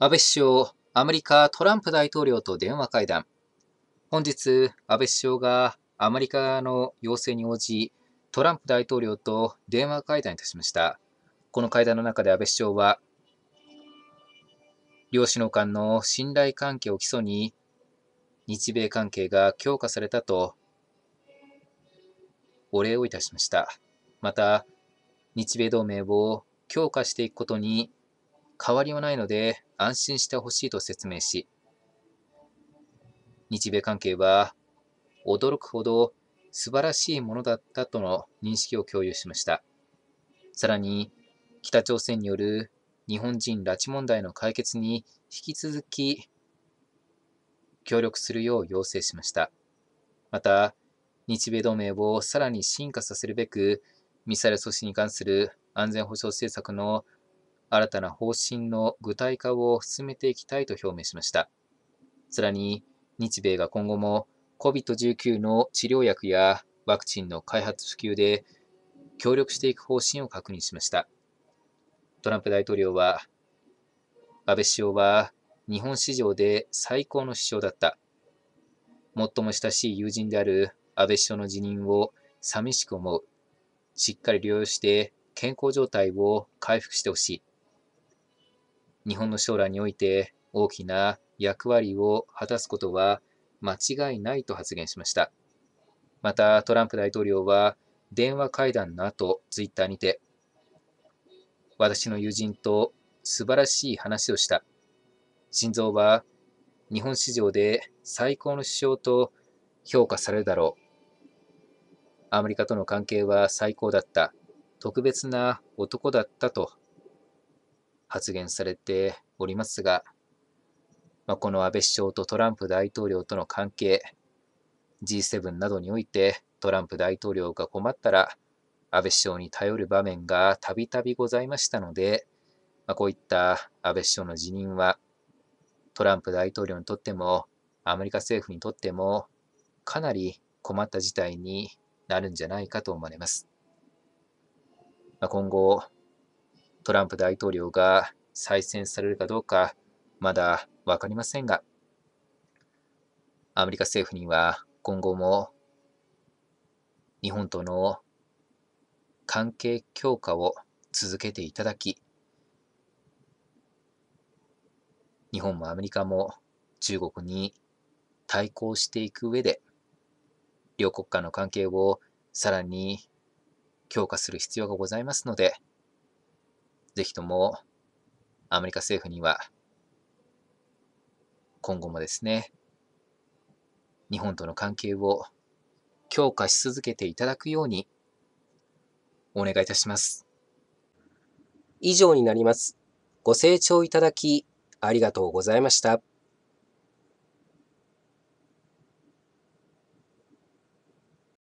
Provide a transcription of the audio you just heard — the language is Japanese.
安倍首相、アメリカトランプ大統領と電話会談。本日、安倍首相がアメリカの要請に応じ、トランプ大統領と電話会談いたしました。この会談の中で安倍首相は、両首脳間の信頼関係を基礎に、日米関係が強化されたと、お礼をいたしました。また、日米同盟を強化していくことに変わりはないので安心してほしいと説明し、日米関係は驚くほど素晴らしいものだったとの認識を共有しました。さらに、北朝鮮による日本人拉致問題の解決に引き続き協力するよう要請しました。また、日米同盟をさらに進化させるべく、ミサイル阻止に関する安全保障政策の新たな方針の具体化を進めていきたいと表明しました。さらに、日米が今後も COVID-19 の治療薬やワクチンの開発普及で協力していく方針を確認しました。トランプ大統領は、安倍首相は日本史上で最高の首相だった。最も親しい友人である安倍首相の辞任を寂しく思う。しっかり療養して健康状態を回復してほしい。日本の将来において大きな役割を果たすことは間違いないと発言しました。またトランプ大統領は電話会談の後、ツイッターにて、私の友人と素晴らしい話をした。心臓は日本市場で最高の首相と評価されるだろう。アメリカとの関係は最高だった。特別な男だったと発言されておりますが、まあ、この安倍首相とトランプ大統領との関係、G7 などにおいてトランプ大統領が困ったら安倍首相に頼る場面がたびたびございましたので、まあ、こういった安倍首相の辞任はトランプ大統領にとってもアメリカ政府にとってもかなり困った事態になるんじゃないかと思われます。まあ、今後、トランプ大統領が再選されるかどうか、まだ分かりませんが、アメリカ政府には今後も日本との関係強化を続けていただき、日本もアメリカも中国に対抗していく上で、両国間の関係をさらに強化する必要がございますので、ぜひともアメリカ政府には今後もですね、日本との関係を強化し続けていただくようにお願いいたします。以上になります。ご清聴いただきありがとうございました。